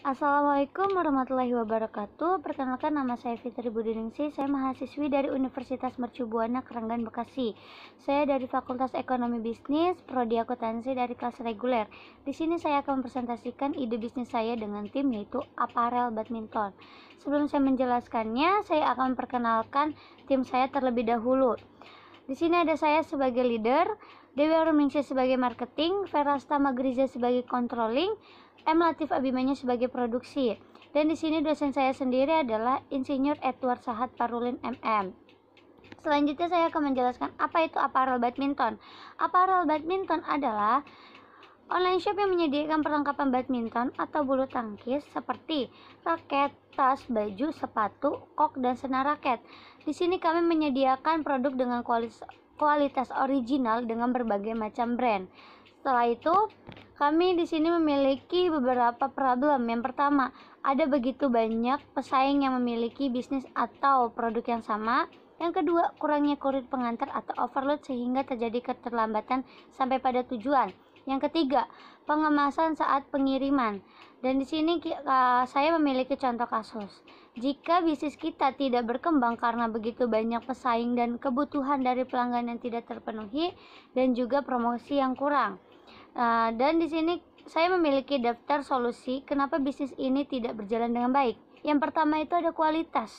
Assalamualaikum warahmatullahi wabarakatuh. Perkenalkan nama saya Fitri Budiningsih. Saya mahasiswi dari Universitas Mercubuana Keranggan Bekasi. Saya dari Fakultas Ekonomi Bisnis, Prodi Akuntansi dari kelas reguler. Di sini saya akan mempresentasikan ide bisnis saya dengan tim yaitu Aparel Badminton. Sebelum saya menjelaskannya, saya akan memperkenalkan tim saya terlebih dahulu. Di sini ada saya sebagai leader, Dewi Arumingsi sebagai marketing, Vera Stamagriza sebagai controlling, M. Latif Abimanyu sebagai produksi. Dan di sini dosen saya sendiri adalah Insinyur Edward Sahat Parulin MM. Selanjutnya saya akan menjelaskan apa itu aparel badminton. Aparel badminton adalah Online shop yang menyediakan perlengkapan badminton atau bulu tangkis seperti raket, tas, baju, sepatu, kok, dan senar raket. Di sini kami menyediakan produk dengan kualitas, kualitas original dengan berbagai macam brand. Setelah itu, kami di sini memiliki beberapa problem. Yang pertama, ada begitu banyak pesaing yang memiliki bisnis atau produk yang sama. Yang kedua, kurangnya kurir pengantar atau overload sehingga terjadi keterlambatan sampai pada tujuan. Yang ketiga, pengemasan saat pengiriman. Dan di sini eh, saya memiliki contoh kasus. Jika bisnis kita tidak berkembang karena begitu banyak pesaing dan kebutuhan dari pelanggan yang tidak terpenuhi dan juga promosi yang kurang Eh, dan di sini saya memiliki daftar solusi kenapa bisnis ini tidak berjalan dengan baik. Yang pertama itu ada kualitas.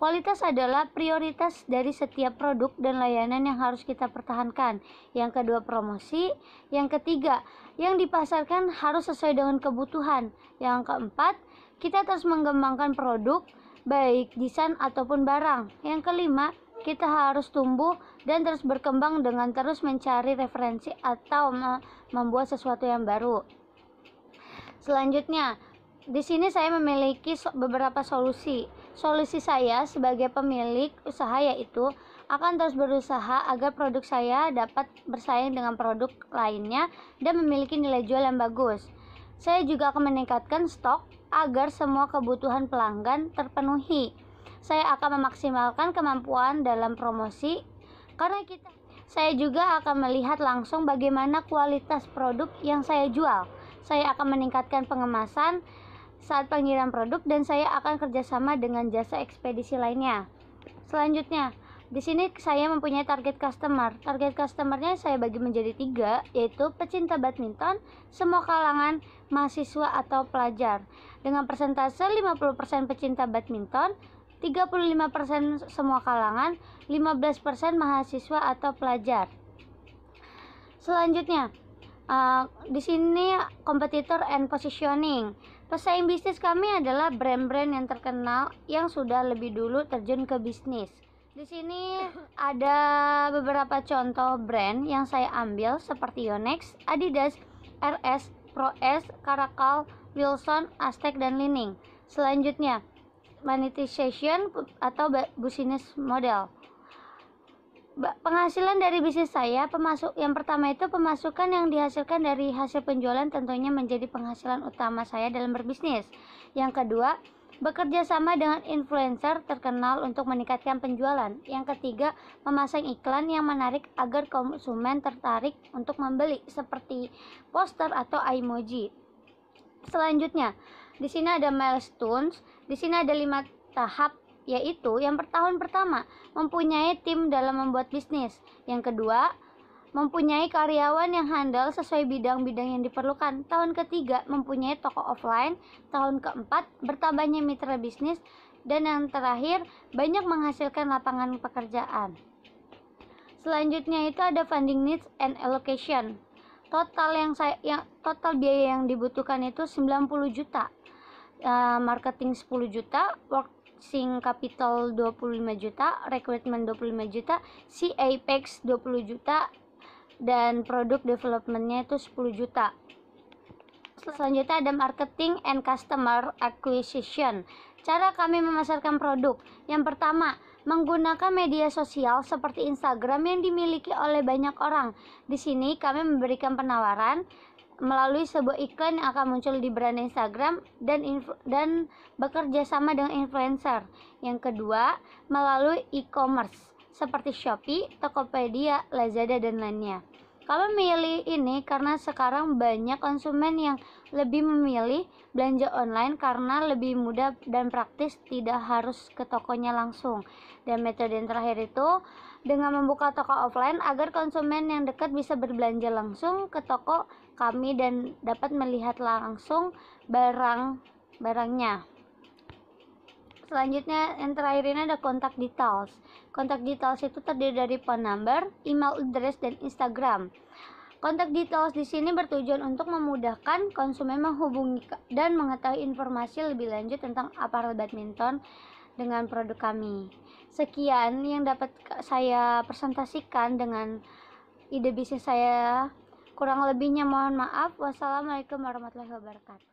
Kualitas adalah prioritas dari setiap produk dan layanan yang harus kita pertahankan. Yang kedua, promosi. Yang ketiga, yang dipasarkan harus sesuai dengan kebutuhan. Yang keempat, kita terus mengembangkan produk, baik desain ataupun barang. Yang kelima, kita harus tumbuh dan terus berkembang dengan terus mencari referensi atau membuat sesuatu yang baru. Selanjutnya, di sini saya memiliki beberapa solusi. Solusi saya sebagai pemilik usaha yaitu akan terus berusaha agar produk saya dapat bersaing dengan produk lainnya dan memiliki nilai jual yang bagus. Saya juga akan meningkatkan stok agar semua kebutuhan pelanggan terpenuhi saya akan memaksimalkan kemampuan dalam promosi karena kita saya juga akan melihat langsung bagaimana kualitas produk yang saya jual. Saya akan meningkatkan pengemasan saat pengiriman produk dan saya akan kerjasama dengan jasa ekspedisi lainnya. Selanjutnya, di sini saya mempunyai target customer. Target customernya saya bagi menjadi tiga, yaitu pecinta badminton, semua kalangan, mahasiswa atau pelajar. Dengan persentase 50% pecinta badminton, 35% semua kalangan, 15% mahasiswa atau pelajar. Selanjutnya, uh, di sini kompetitor and positioning. Pesaing bisnis kami adalah brand-brand yang terkenal yang sudah lebih dulu terjun ke bisnis. Di sini ada beberapa contoh brand yang saya ambil seperti Yonex, Adidas, RS, Pro S, Caracal, Wilson, Aztec, dan Lining. Selanjutnya, monetization atau business model. Penghasilan dari bisnis saya, pemasuk yang pertama itu pemasukan yang dihasilkan dari hasil penjualan tentunya menjadi penghasilan utama saya dalam berbisnis. Yang kedua, bekerja sama dengan influencer terkenal untuk meningkatkan penjualan. Yang ketiga, memasang iklan yang menarik agar konsumen tertarik untuk membeli seperti poster atau emoji. Selanjutnya, di sini ada milestones, di sini ada lima tahap yaitu yang pertahun pertama mempunyai tim dalam membuat bisnis. Yang kedua, mempunyai karyawan yang handal sesuai bidang-bidang yang diperlukan. Tahun ketiga, mempunyai toko offline. Tahun keempat, bertambahnya mitra bisnis. Dan yang terakhir, banyak menghasilkan lapangan pekerjaan. Selanjutnya itu ada funding needs and allocation. Total yang saya yang total biaya yang dibutuhkan itu 90 juta Eh, marketing 10 juta working capital 25 juta recruitment 25 juta si apex 20 juta dan produk developmentnya itu 10 juta selanjutnya ada marketing and customer acquisition cara kami memasarkan produk yang pertama menggunakan media sosial seperti Instagram yang dimiliki oleh banyak orang. Di sini kami memberikan penawaran melalui sebuah iklan yang akan muncul di brand Instagram dan dan bekerja sama dengan influencer. Yang kedua, melalui e-commerce seperti Shopee, Tokopedia, Lazada dan lainnya. Kami milih ini karena sekarang banyak konsumen yang lebih memilih belanja online karena lebih mudah dan praktis, tidak harus ke tokonya langsung. Dan metode yang terakhir itu dengan membuka toko offline agar konsumen yang dekat bisa berbelanja langsung ke toko kami dan dapat melihat langsung barang barangnya selanjutnya yang terakhir ini ada kontak details. Kontak details itu terdiri dari phone number, email address, dan Instagram. Kontak details di sini bertujuan untuk memudahkan konsumen menghubungi dan mengetahui informasi lebih lanjut tentang aparel badminton dengan produk kami. Sekian yang dapat saya presentasikan dengan ide bisnis saya. Kurang lebihnya mohon maaf. Wassalamualaikum warahmatullahi wabarakatuh.